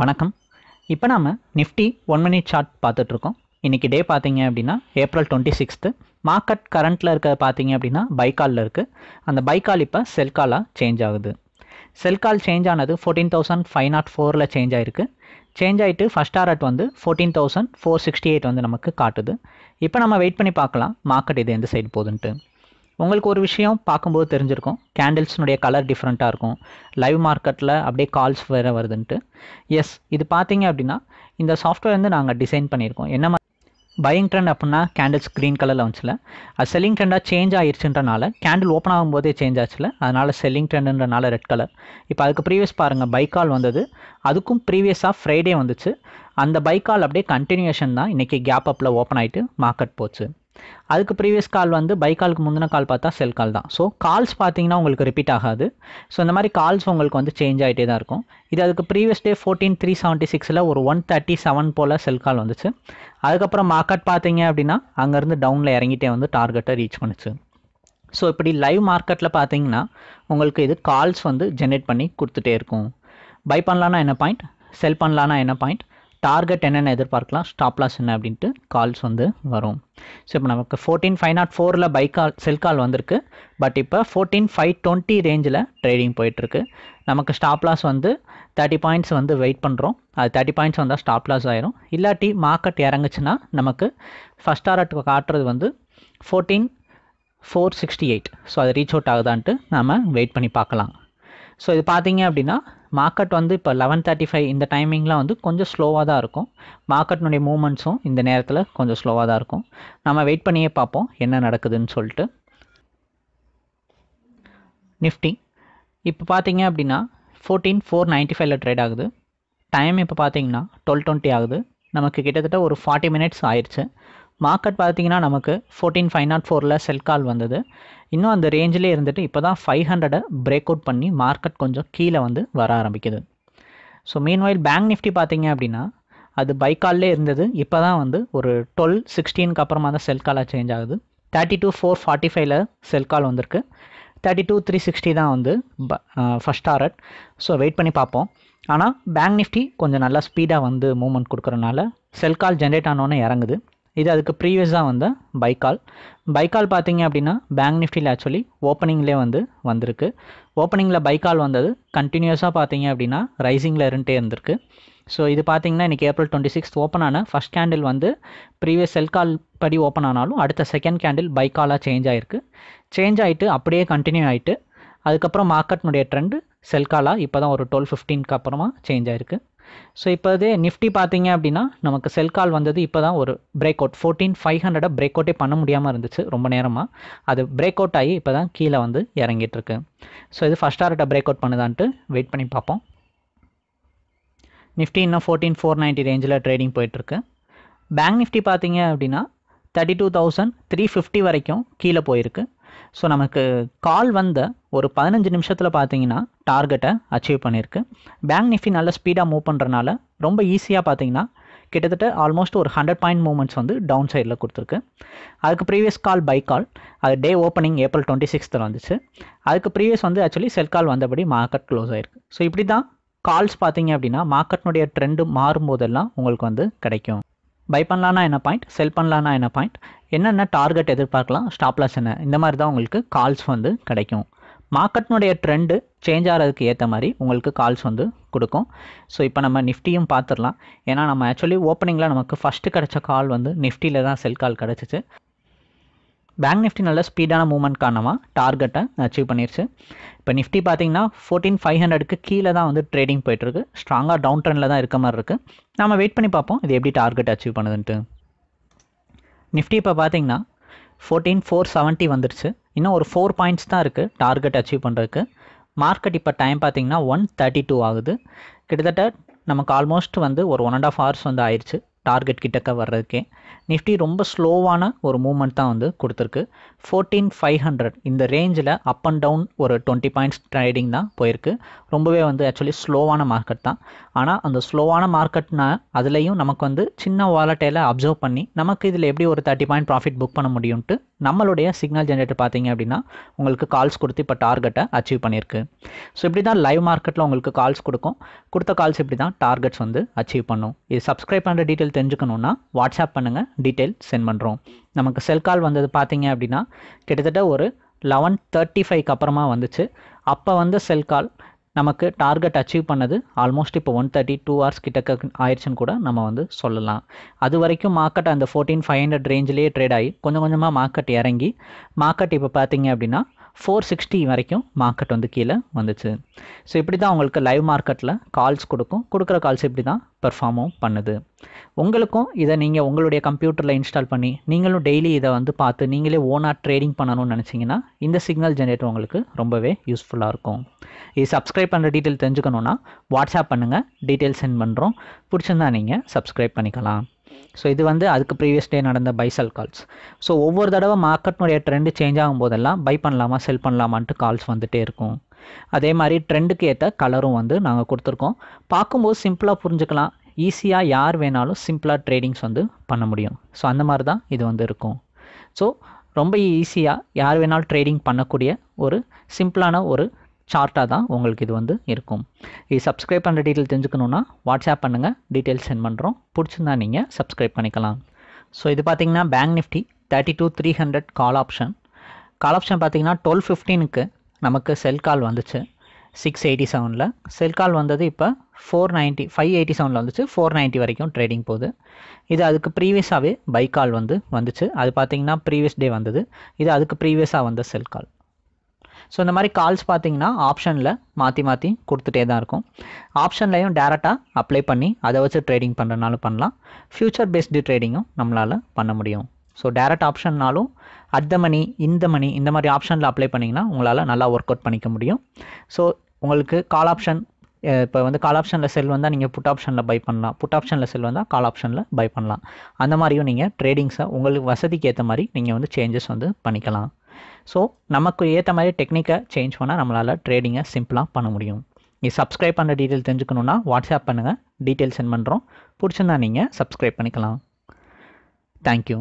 வணக்கம் இப்போ நாம் நிஃப்டி ஒன் மினிட் சார்ட் பார்த்துட்ருக்கோம் இன்றைக்கி டே பார்த்தீங்க அப்படின்னா ஏப்ரல் டுவெண்ட்டி சிக்ஸ்த்து மார்க்கெட் கரண்ட்டில் இருக்க பார்த்தீங்க அப்படின்னா பைக்காலில் இருக்குது அந்த பைக்கால் இப்போ செல்காலாக சேஞ்ச் ஆகுது செல்கால் சேஞ்ச் ஆனது ஃபோர்டீன் தௌசண்ட் ஃபைவ் நாட் ஃபோரில் சேஞ்ச் ஆகிருக்கு சேஞ்ச் ஆகிட்டு ஃபஸ்ட் டாரட் வந்து fourteen thousand four sixty eight வந்து நமக்கு காட்டுது இப்போ நம்ம வெயிட் பண்ணி பார்க்கலாம் மார்க்கெட் இது எந்த சைடு போகுதுன்ட்டு உங்களுக்கு ஒரு விஷயம் பார்க்கும்போது தெரிஞ்சிருக்கும் கேண்டில்ஸ்னுடைய கலர் டிஃப்ரெண்ட்டாக இருக்கும் லைவ் மார்க்கெட்டில் அப்படியே கால்ஸ் வேறு வருதுன்ட்டு எஸ் இது பார்த்தீங்க அப்படின்னா இந்த சாஃப்ட்வேர் வந்து நாங்கள் டிசைன் பண்ணியிருக்கோம் என்ன பையிங் ட்ரெண்ட் அப்படின்னா கேண்டில்ஸ் க்ரீன் கலரில் வந்துச்சுல அது செல்லிங் ட்ரெண்டாக சேஞ்ச் ஆயிடுச்சுன்றனால கேண்டில் ஓப்பன் ஆகும்போதே சேஞ்ச் ஆச்சுல அதனால் செல்லிங் ட்ரெண்டுன்றனால ரெட் கலர் இப்போ அதுக்கு ப்ரீவியஸ் பாருங்கள் பைக்கால் வந்தது அதுக்கும் ப்ரீவியஸாக ஃப்ரைடே வந்துச்சு அந்த பைக்கால் அப்படியே கண்டினியூஷன் தான் இன்றைக்கி கேப் அப்பில் ஓப்பன் ஆகிட்டு மார்க்கெட் போச்சு அதுக்கு ப்ரீவியஸ் கால் வந்து பை காலுக்கு முந்தின கால் பார்த்தா செல் கால் தான் ஸோ கால்ஸ் பார்த்தீங்கன்னா உங்களுக்கு ரிப்பீட் ஆகாது ஸோ இந்த மாதிரி கால்ஸ் உங்களுக்கு வந்து சேஞ்ச் ஆகிட்டே தான் இருக்கும் இது அதுக்கு previous day fourteen three seventy சிக்ஸில் ஒரு ஒன் தேர்ட்டி செவன் போல் செல் கால் வந்துச்சு அதுக்கப்புறம் மார்க்கெட் பார்த்தீங்க அப்படின்னா அங்கேருந்து டவுனில் இறங்கிட்டே வந்து டார்கெட்டை ரீச் பண்ணுச்சு ஸோ இப்படி லைவ் மார்க்கெட்டில் பார்த்தீங்கன்னா உங்களுக்கு இது கால்ஸ் வந்து ஜென்ரேட் பண்ணி கொடுத்துட்டே இருக்கும் பை பண்ணலான்னா என்ன பாயிண்ட் செல் பண்ணலான்னா என்ன பாயிண்ட் டார்கெட் என்னென்ன எதிர்பார்க்கலாம் ஸ்டாப் லாஸ் என்ன அப்படின்ட்டு கால்ஸ் வந்து வரும் ஸோ இப்போ நமக்கு ஃபோர்டீன் ஃபைவ் நாட் ஃபோரில் பை கால் செல் கால் வந்திருக்கு பட் இப்போ ஃபோர்டீன் ஃபைவ் டுவெண்ட்டி ரேஞ்சில் ட்ரேடிங் போயிட்டுருக்கு நமக்கு ஸ்டாப் லாஸ் வந்து தேர்ட்டி பாயிண்ட்ஸ் வந்து வெயிட் பண்ணுறோம் அது தேர்ட்டி பாயிண்ட்ஸ் வந்தால் ஸ்டாப் லாஸ் ஆயிரும் இல்லாட்டி மார்க்கெட் இறங்குச்சுன்னா நமக்கு ஃபஸ்ட் ஆர்ட்டு காட்டுறது வந்து fourteen four sixty eight so அது ரீச் அவுட் ஆகுதான்ட்டு நம்ம வெயிட் பண்ணி பார்க்கலாம் ஸோ இது பார்த்தீங்க அப்படின்னா மார்க்கெட் வந்து இப்போ லெவன் தேர்ட்டி ஃபைவ் இந்த டைமிங்லாம் வந்து கொஞ்சம் ஸ்லோவாக தான் இருக்கும் மார்க்கெட்னுடைய மூமெண்ட்ஸும் இந்த நேரத்தில் கொஞ்சம் ஸ்லோவாக தான் இருக்கும் நம்ம வெயிட் பண்ணியே பார்ப்போம் என்ன நடக்குதுன்னு சொல்லிட்டு நிஃப்டி இப்போ பார்த்தீங்க அப்படின்னா ஃபோர்டீன் ஃபோர் நைன்ட்டி ஃபைவ்ல ட்ரேட் ஆகுது டைம் இப்போ பார்த்தீங்கன்னா டுவெல் டுவெண்ட்டி ஆகுது நமக்கு கிட்டத்தட்ட ஒரு ஃபார்ட்டி மினிட்ஸ் ஆயிடுச்சு மார்க்கெட் பார்த்தீங்கன்னா நமக்கு ஃபோர்டீன் ஃபைவ் நாட் ஃபோரில் செல் கால் வந்தது இன்னும் அந்த ரேஞ்சிலே இருந்துட்டு இப்போ தான் ஃபைவ் ஹண்ட்ரடை பிரேக் அவுட் பண்ணி மார்க்கெட் கொஞ்சம் கீழே வந்து வர ஆரம்பிக்குது ஸோ மீன்வாயில் பேங்க் நிஃப்டி பார்த்தீங்க அப்படின்னா அது பைக்கால்லே இருந்தது இப்போ தான் வந்து ஒரு டுவெல் சிக்ஸ்டீனுக்கு அப்புறமா தான் செல் காலாக சேஞ்ச் ஆகுது தேர்ட்டி டூ ஃபோர் ஃபார்ட்டி ஃபைவ்ல செல் கால் வந்திருக்கு தேர்ட்டி டூ த்ரீ சிக்ஸ்டி தான் வந்து ஃபஸ்ட் ஆரட் ஸோ வெயிட் பண்ணி பார்ப்போம் ஆனால் பேங்க் நிஃப்டி கொஞ்சம் நல்லா ஸ்பீடாக வந்து மூவ்மெண்ட் கொடுக்குறனால செல் கால் ஜென்ரேட் ஆனோன்னே இறங்குது இது அதுக்கு ப்ரீவியஸாக வந்த பைக்கால் பைக்கால் பார்த்தீங்க அப்படின்னா பேங்க் நிஃப்டியில் ஆக்சுவலி ஓப்பனிங்லேயே வந்து வந்திருக்கு ஓப்பனிங்கில் பைக்கால் வந்தது கண்டினியூஸாக பார்த்தீங்க அப்படின்னா ரைசிங்கில் இருந்துட்டே இருந்திருக்கு ஸோ இது பார்த்தீங்கன்னா இன்றைக்கி ஏப்ரல் டுவெண்ட்டி சிக்ஸ்த் ஓப்பன் ஆன ஃபஸ்ட் கேண்டில் வந்து ப்ரீவியஸ் செல் கால் படி ஓப்பன் ஆனாலும் அடுத்த செகண்ட் கேண்டில் பை காலாக சேஞ்ச் ஆகிருக்கு சேஞ்ச் ஆகிட்டு அப்படியே கண்டினியூ ஆகிட்டு அதுக்கப்புறம் மார்க்கெட்னுடைய ட்ரெண்டு செல் காலாக இப்போ தான் ஒரு டுவெல் ஃபிஃப்டீனுக்கு அப்புறமா சேஞ்ச் ஆகிருக்கு ஸோ இப்போ இதே நிஃப்டி பார்த்தீங்க அப்படின்னா நமக்கு செல் கால் வந்தது இப்போ தான் ஒரு பிரேக் அவுட் ஃபோர்டீன் ஃபைவ் ஹண்ட்ரடை பிரேக் அவுட்டே பண்ண முடியாமல் இருந்துச்சு ரொம்ப நேரமாக அது பிரேக் அவுட் ஆகி இப்போ தான் கீழே வந்து இறங்கிட்டுருக்கு ஸோ இது ஃபஸ்ட் ஆர்ட்டை பிரேக் அவுட் பண்ணுதான்ட்டு வெயிட் பண்ணி பார்ப்போம் நிஃப்டி இன்னும் ஃபோர்டீன் ஃபோர் நைன்ட்டி ரேஞ்சில் ட்ரேடிங் போயிட்டுருக்கு பேங்க் நிஃப்டி பார்த்தீங்க அப்படின்னா thirty two thousand three fifty வரைக்கும் கீழே போயிருக்கு ஸோ நமக்கு கால் வந்த ஒரு பதினஞ்சு நிமிஷத்தில் பார்த்தீங்கன்னா டார்கெட்டை அச்சீவ் பண்ணியிருக்கு பேங்க் நிஃப்டி நல்ல ஸ்பீடாக மூவ் பண்ணுறனால ரொம்ப ஈஸியாக பார்த்தீங்கன்னா கிட்டத்தட்ட ஆல்மோஸ்ட் ஒரு ஹண்ட்ரட் பாயிண்ட் மூமெண்ட்ஸ் வந்து டவுன் சைடில் கொடுத்துருக்கு அதுக்கு ப்ரீவியஸ் கால் பை கால் அது டே ஓப்பனிங் ஏப்ரல் டுவெண்ட்டி சிக்ஸ்த்தில் வந்துச்சு அதுக்கு ப்ரீவியஸ் வந்து ஆக்சுவலி செல் கால் வந்தபடி மார்க்கெட் க்ளோஸ் ஆயிருக்கு ஸோ இப்படி தான் கால்ஸ் பார்த்தீங்க அப்படின்னா மார்க்கெட்னுடைய ட்ரெண்டு மாறும்போதெல்லாம் உங்களுக்கு வந்து கிடைக்கும் பை பண்ணலான்னா என்ன பாயிண்ட் செல் பண்ணலான்னா என்ன பாயிண்ட் என்னென்ன டார்கெட் எதிர்பார்க்கலாம் ஸ்டாப்லாஸ் என்ன இந்த மாதிரி தான் உங்களுக்கு கால்ஸ் வந்து கிடைக்கும் மார்க்கெட்னுடைய ட்ரெண்டு சேஞ்ச் ஆகிறதுக்கு ஏற்ற மாதிரி உங்களுக்கு கால்ஸ் வந்து கொடுக்கும் ஸோ இப்போ நம்ம நிஃப்டியும் பார்த்துடலாம் ஏன்னா நம்ம ஆக்சுவலி ஓப்பனிங்கில் நமக்கு ஃபஸ்ட்டு கிடச்ச கால் வந்து நிஃப்டியில் தான் செல் கால் கிடச்சிச்சு பேங்க் நிஃப்டி நல்ல ஸ்பீடான மூவ்மெண்ட் காரணமாக டார்கெட்டை அச்சீவ் பண்ணிருச்சு இப்போ நிஃப்டி பார்த்தீங்கன்னா ஃபோர்டீன் ஃபைவ் ஹண்ட்ரடுக்கு கீழே தான் வந்து ட்ரேடிங் போயிட்டுருக்கு ஸ்ட்ராங்காக டவுன் ட்ரெண்டில் தான் இருக்க மாதிரி இருக்குது நம்ம வெயிட் பண்ணி பார்ப்போம் இது எப்படி டார்கெட் அச்சீவ் பண்ணுதுன்ட்டு நிஃப்டி இப்போ பார்த்தீங்கன்னா ஃபோர்டீன் ஃபோர் செவன்ட்டி வந்துருச்சு இன்னும் ஒரு ஃபோர் பாயிண்ட்ஸ் தான் இருக்குது டார்கெட் அச்சீவ் பண்ணுறதுக்கு மார்க்கெட் இப்போ டைம் பார்த்தீங்கன்னா ஒன் தேர்ட்டி டூ ஆகுது கிட்டத்தட்ட நமக்கு ஆல்மோஸ்ட் வந்து ஒரு ஒன் அண்ட் ஆஃப் ஹவர்ஸ் வந்து ஆயிடுச்சு டார்கெட் கிட்டக்க வர்றதுக்கே நிஃப்டி ரொம்ப ஸ்லோவான ஒரு மூமெண்ட் தான் வந்து கொடுத்துருக்கு ஃபோர்டீன் ஃபைவ் ஹண்ட்ரட் இந்த ரேஞ்சில் அப் அண்ட் டவுன் ஒரு டுவெண்ட்டி பாயிண்ட்ஸ் ட்ரேடிங் தான் போயிருக்கு ரொம்பவே வந்து ஆக்சுவலி ஸ்லோவான மார்க்கெட் தான் ஆனால் அந்த ஸ்லோவான மார்க்கெட்னா அதுலேயும் நமக்கு வந்து சின்ன வாலட்டையில் அப்சர்வ் பண்ணி நமக்கு இதில் எப்படி ஒரு தேர்ட்டி பாயிண்ட் ப்ராஃபிட் புக் பண்ண முடியும்ட்டு நம்மளுடைய சிக்னல் ஜென்ரேட்டர் பார்த்தீங்க அப்படின்னா உங்களுக்கு கால்ஸ் கொடுத்து இப்போ டார்கெட்டை அச்சீவ் பண்ணியிருக்கு ஸோ இப்படி தான் லைவ் மார்க்கெட்டில் உங்களுக்கு கால்ஸ் கொடுக்கும் கொடுத்த கால்ஸ் இப்படி தான் டார்கெட்ஸ் வந்து அச்சீவ் பண்ணும் இது சப்ஸ்கிரைப் பண்ணுற டீட்டெயில் தெரிஞ்சுக்கணும்னா வாட்ஸ்அப் பண்ணுங்கள் டீட்டெயில் சென்ட் பண்ணுறோம் நமக்கு செல் கால் வந்தது பார்த்தீங்க அப்படின்னா கிட்டத்தட்ட ஒரு லெவன் தேர்ட்டி ஃபைவ்க்கு அப்புறமா வந்துச்சு அப்போ வந்து செல் கால் நமக்கு டார்கெட் அச்சீவ் பண்ணது ஆல்மோஸ்ட் இப்போ ஒன் தேர்ட்டி டூ ஹவர்ஸ் கிட்ட ஆயிடுச்சுன்னு கூட நம்ம வந்து சொல்லலாம் அது வரைக்கும் மார்க்கெட் அந்த ஃபோர்டீன் ஃபைவ் ஹண்ட்ரட் ரேஞ்சிலேயே ட்ரேட் ஆகி கொஞ்சம் கொஞ்சமாக மார்க்கெட் இறங்கி மார்க்கெட் இப்போ பார்த்தீங்க அப்படின்னா ஃபோர் சிக்ஸ்டி வரைக்கும் மார்க்கெட் வந்து கீழே வந்துச்சு ஸோ இப்படி தான் உங்களுக்கு லைவ் மார்க்கெட்டில் கால்ஸ் கொடுக்கும் கொடுக்குற கால்ஸ் இப்படி தான் பெர்ஃபார்மும் பண்ணுது உங்களுக்கும் இதை நீங்கள் உங்களுடைய கம்ப்யூட்டரில் இன்ஸ்டால் பண்ணி நீங்களும் டெய்லி இதை வந்து பார்த்து நீங்களே ஓனாக ட்ரேடிங் பண்ணணும்னு நினச்சிங்கன்னா இந்த சிக்னல் ஜென்ரேட்டர் உங்களுக்கு ரொம்பவே யூஸ்ஃபுல்லாக இருக்கும் இது சப்ஸ்கிரைப் பண்ணுற டீட்டெயில் தெரிஞ்சுக்கணுன்னா வாட்ஸ்அப் பண்ணுங்கள் டீட்டெயில் சென்ட் பண்ணுறோம் பிடிச்சிருந்தா நீங்கள் சப்ஸ்கிரைப் பண்ணிக்கலாம் ஸோ இது வந்து அதுக்கு ப்ரீவியஸ் டே நடந்த பைசல் கால்ஸ் ஸோ ஒவ்வொரு தடவை மார்க்கெட்னுடைய ட்ரெண்டு சேஞ்ச் ஆகும் போதெல்லாம் பை பண்ணலாமா செல் பண்ணலாமான்ட்டு கால்ஸ் வந்துகிட்டே இருக்கும் அதே மாதிரி ட்ரெண்டுக்கு ஏற்ற கலரும் வந்து நாங்கள் கொடுத்துருக்கோம் பார்க்கும்போது சிம்பிளாக புரிஞ்சுக்கலாம் ஈஸியாக யார் வேணாலும் சிம்பிளாக ட்ரேடிங்ஸ் வந்து பண்ண முடியும் ஸோ அந்த மாதிரி தான் இது வந்து இருக்கும் ஸோ ரொம்ப ஈஸியாக யார் வேணாலும் ட்ரேடிங் பண்ணக்கூடிய ஒரு சிம்பிளான ஒரு ஷார்ட்டாக தான் உங்களுக்கு இது வந்து இருக்கும் இது சப்ஸ்கிரைப் பண்ணுற டீட்டெயில் தெரிஞ்சுக்கணுன்னா வாட்ஸ்அப் பண்ணுங்கள் டீட்டெயில்ஸ் சென்ட் பண்ணுறோம் பிடிச்சிருந்தா நீங்கள் சப்ஸ்கிரைப் பண்ணிக்கலாம் ஸோ இது பார்த்தீங்கன்னா bank Nifty thirty two three hundred call option call option பார்த்திங்கன்னா டுவெல் ஃபிஃப்டீனுக்கு நமக்கு செல் கால் வந்துச்சு சிக்ஸ் எயிட்டி செவனில் செல் கால் வந்தது இப்போ ஃபோர் நைன்ட்டி ஃபைவ் எயிட்டி செவனில் வந்துச்சு ஃபோர் நைன்ட்டி வரைக்கும் ட்ரேடிங் போகுது இது அதுக்கு ப்ரீவியஸாகவே பை கால் வந்து வந்துச்சு அது பார்த்திங்கன்னா ப்ரீவியஸ் டே வந்தது இது அதுக்கு ப்ரீவியஸாக வந்த செல் கால் ஸோ இந்த மாதிரி கால்ஸ் பார்த்தீங்கன்னா ஆப்ஷனில் மாற்றி மாற்றி கொடுத்துட்டே தான் இருக்கும் ஆப்ஷன்லையும் டேரெக்டாக அப்ளை பண்ணி அதை வச்சு ட்ரேடிங் பண்ணுறதுனாலும் பண்ணலாம் ஃப்யூச்சர் பேஸ்டு ட்ரேடிங்கும் நம்மளால் பண்ண முடியும் ஸோ டேரக்ட் ஆப்ஷன்னாலும் அட் த மணி இந்த மணி இந்த மாதிரி ஆப்ஷனில் அப்ளை பண்ணிங்கன்னா உங்களால் நல்லா ஒர்க் அவுட் பண்ணிக்க முடியும் ஸோ உங்களுக்கு கால் ஆப்ஷன் இப்போ வந்து கால் ஆப்ஷனில் செல் வந்தால் நீங்கள் புட் ஆப்ஷனில் பை பண்ணலாம் புட் ஆப்ஷனில் செல் வந்தால் கால் ஆப்ஷனில் பை பண்ணலாம் அந்த மாதிரியும் நீங்கள் ட்ரேடிங்ஸை உங்களுக்கு வசதிக்கு ஏற்ற மாதிரி நீங்கள் வந்து சேஞ்சஸ் வந்து பண்ணிக்கலாம் ஸோ நமக்கு ஏற்ற மாதிரி டெக்னிக்கை சேஞ்ச் பண்ணால் நம்மளால் ட்ரேடிங்கை சிம்பிளாக பண்ண முடியும் நீ சப்ஸ்கிரைப் பண்ணுற டீட்டெயில் தெரிஞ்சுக்கணுன்னா வாட்ஸ்அப் பண்ணுங்கள் டீட்டெயில் சென்ட் பண்ணுறோம் பிடிச்சிருந்தா நீங்கள் சப்ஸ்கிரைப் பண்ணிக்கலாம் தேங்க்யூ